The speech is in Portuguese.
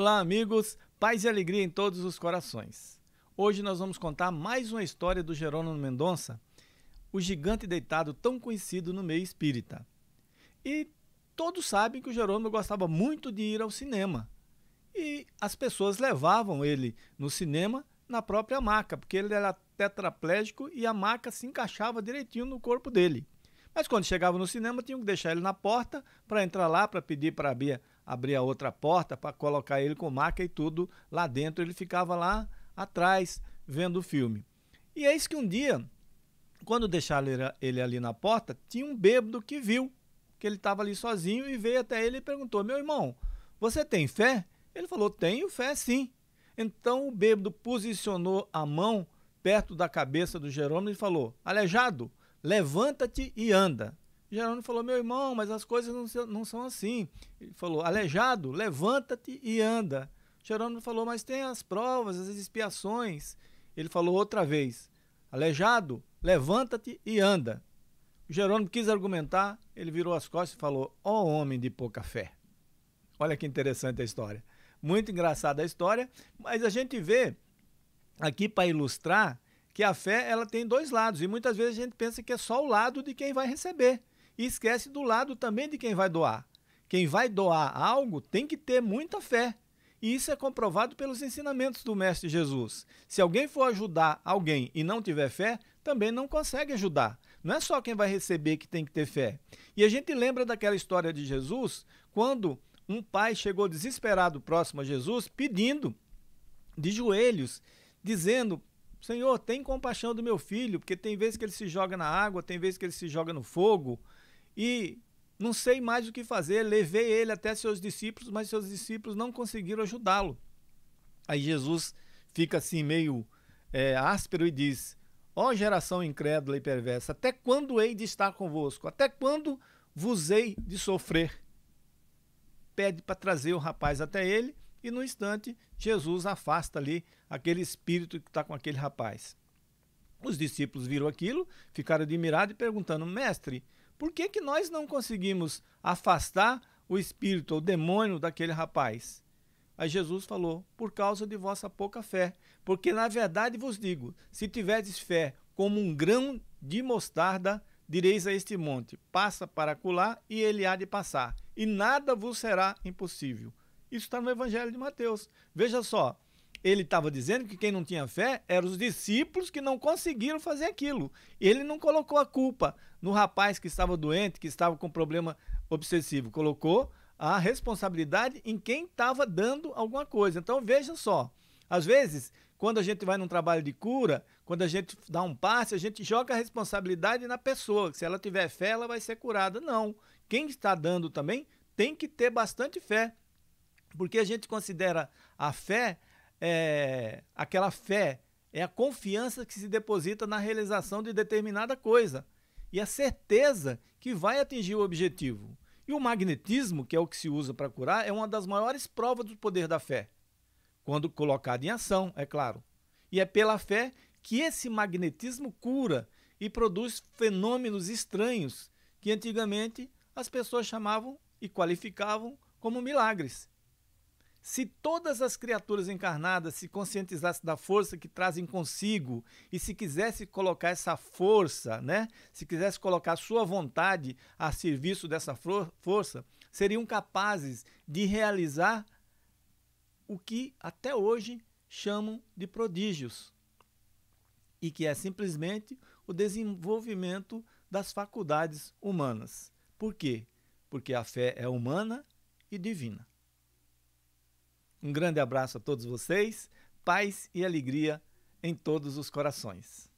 Olá, amigos, paz e alegria em todos os corações. Hoje nós vamos contar mais uma história do Jerônimo Mendonça, o gigante deitado tão conhecido no meio espírita. E todos sabem que o Jerônimo gostava muito de ir ao cinema. E as pessoas levavam ele no cinema na própria maca, porque ele era tetraplégico e a maca se encaixava direitinho no corpo dele. Mas quando chegava no cinema, tinham que deixar ele na porta para entrar lá, para pedir para abrir abrir a outra porta para colocar ele com maca e tudo lá dentro. Ele ficava lá atrás vendo o filme. E eis que um dia, quando deixaram ele ali na porta, tinha um bêbado que viu que ele estava ali sozinho e veio até ele e perguntou: Meu irmão, você tem fé? Ele falou: Tenho fé sim. Então o bêbado posicionou a mão perto da cabeça do Jerônimo e falou: Aleijado, levanta-te e anda. Jerônimo falou: Meu irmão, mas as coisas não, não são assim. Ele falou: Aleijado, levanta-te e anda. Jerônimo falou: Mas tem as provas, as expiações. Ele falou outra vez: Aleijado, levanta-te e anda. Jerônimo quis argumentar, ele virou as costas e falou: Ó oh, homem de pouca fé. Olha que interessante a história. Muito engraçada a história, mas a gente vê aqui para ilustrar que a fé ela tem dois lados e muitas vezes a gente pensa que é só o lado de quem vai receber. E esquece do lado também de quem vai doar. Quem vai doar algo tem que ter muita fé. E isso é comprovado pelos ensinamentos do Mestre Jesus. Se alguém for ajudar alguém e não tiver fé, também não consegue ajudar. Não é só quem vai receber que tem que ter fé. E a gente lembra daquela história de Jesus quando um pai chegou desesperado próximo a Jesus pedindo de joelhos, dizendo: Senhor, tem compaixão do meu filho, porque tem vezes que ele se joga na água, tem vezes que ele se joga no fogo e não sei mais o que fazer, levei ele até seus discípulos, mas seus discípulos não conseguiram ajudá-lo. Aí Jesus fica assim meio é, áspero e diz: Ó oh, geração incrédula e perversa, até quando hei de estar convosco? Até quando vos hei de sofrer? Pede para trazer o rapaz até ele e no instante Jesus afasta ali aquele espírito que está com aquele rapaz. Os discípulos viram aquilo, ficaram admirados e perguntando: Mestre, por que, que nós não conseguimos afastar o espírito, o demônio daquele rapaz? Aí Jesus falou: Por causa de vossa pouca fé. Porque na verdade vos digo: se tiverdes fé como um grão de mostarda, direis a este monte: Passa para acolá e ele há de passar, e nada vos será impossível. Isso está no Evangelho de Mateus. Veja só, ele estava dizendo que quem não tinha fé eram os discípulos que não conseguiram fazer aquilo. Ele não colocou a culpa no rapaz que estava doente, que estava com problema obsessivo. Colocou a responsabilidade em quem estava dando alguma coisa. Então veja só. Às vezes, quando a gente vai num trabalho de cura, quando a gente dá um passe, a gente joga a responsabilidade na pessoa. Se ela tiver fé, ela vai ser curada. Não. Quem está dando também tem que ter bastante fé. Porque a gente considera a fé é, aquela fé, é a confiança que se deposita na realização de determinada coisa e a certeza que vai atingir o objetivo. E o magnetismo, que é o que se usa para curar, é uma das maiores provas do poder da fé, quando colocado em ação, é claro. E é pela fé que esse magnetismo cura e produz fenômenos estranhos que antigamente as pessoas chamavam e qualificavam como milagres. Se todas as criaturas encarnadas se conscientizassem da força que trazem consigo e se quisesse colocar essa força, né? Se quisesse colocar sua vontade a serviço dessa força, seriam capazes de realizar o que até hoje chamam de prodígios e que é simplesmente o desenvolvimento das faculdades humanas. Por quê? Porque a fé é humana e divina. Um grande abraço a todos vocês, paz e alegria em todos os corações.